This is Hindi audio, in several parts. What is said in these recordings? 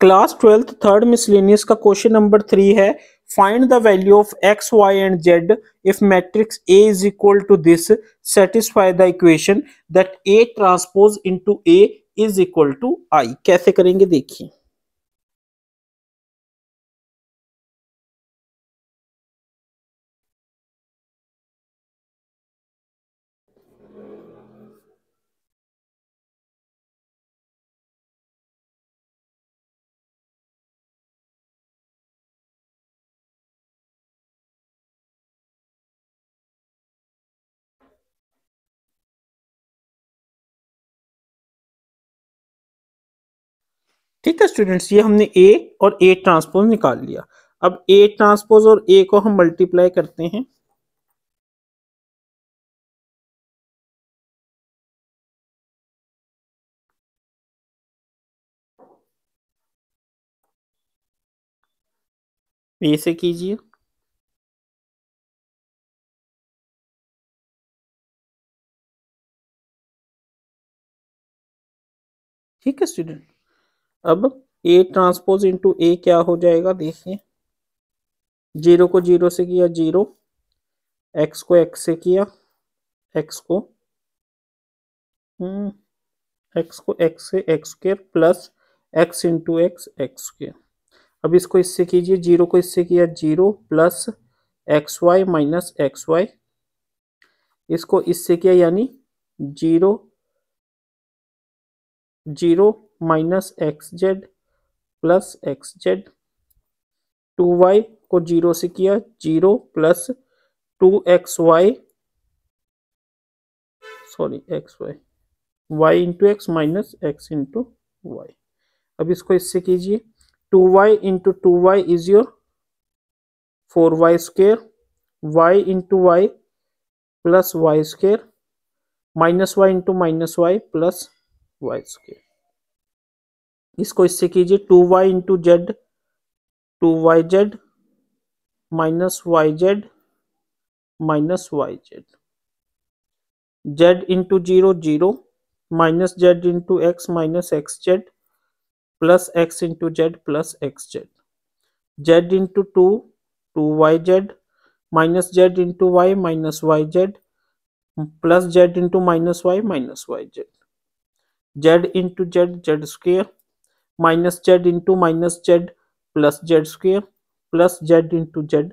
क्लास ट्वेल्थ थर्ड मिसलिनियस का क्वेश्चन नंबर थ्री है find the value of x y and z if matrix A is equal to this satisfy the equation that A transpose into A is equal to I कैसे करेंगे देखिए ठीक है स्टूडेंट्स ये हमने ए और ए ट्रांसपोज निकाल लिया अब ए ट्रांसपोज और ए को हम मल्टीप्लाई करते हैं ए से कीजिए ठीक है स्टूडेंट अब ए ट्रांसपोज इंटू ए क्या हो जाएगा देखिए जीरो को जीरो से किया जीरो एक्स को एक्स से किया एक्स को एक्स हम्म, को एक्स से x square plus x into x x square अब इसको इससे कीजिए जीरो को इससे किया zero plus x y minus x y इसको इससे किया यानी zero zero minus x z plus x z two y को जीरो से किया zero plus two x y sorry x y y into x minus x into y अब इसको इससे कीजिए two y into two y is your four y square y into y plus y square minus y into minus y plus y square इसको इससे कीजिए two y into z two y z minus y z minus y z z into zero zero minus z into x minus x z plus x into z plus x z z into two two y z minus z into y minus y z plus z into minus Y minus y z z into z z square minus z into minus z plus z square plus z into z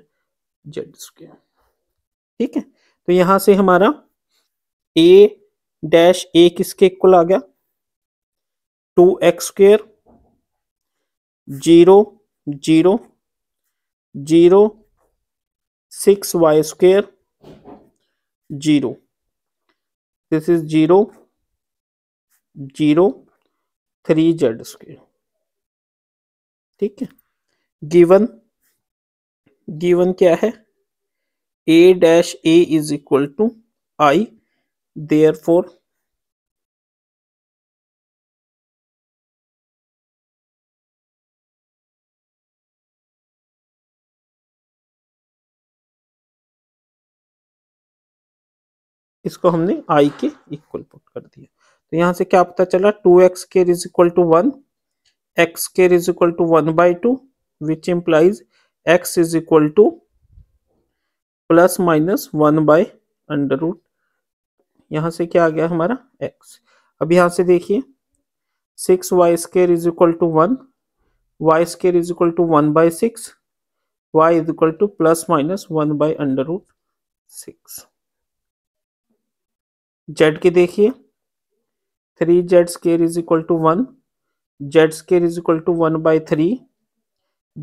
z square ठीक है तो यहां से हमारा ए डैश ए किसके इक्वल आ गया two x square zero zero zero six y square zero this is zero zero three z square ठीक है गिवन गिवन क्या है A dash A is equal to I there four इसको हमने आई के इक्वल पुट कर दिया तो यहां से क्या पता चला two x square is equal to one x square is equal to one by two which implies x is equal to plus minus one by under root यहाँ से क्या आ गया हमारा एक्स अब यहाँ से देखिए six y square is equal to one y square is equal to one by six y is equal to plus minus one by under root six z की देखिए three z square is equal to one z square is equal to one by three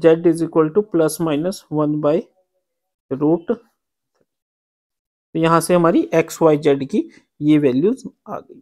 z is equal to plus minus one by root यहां यहाँ से हमारी एक्स वाई जेड की ये वैल्यूज आ गई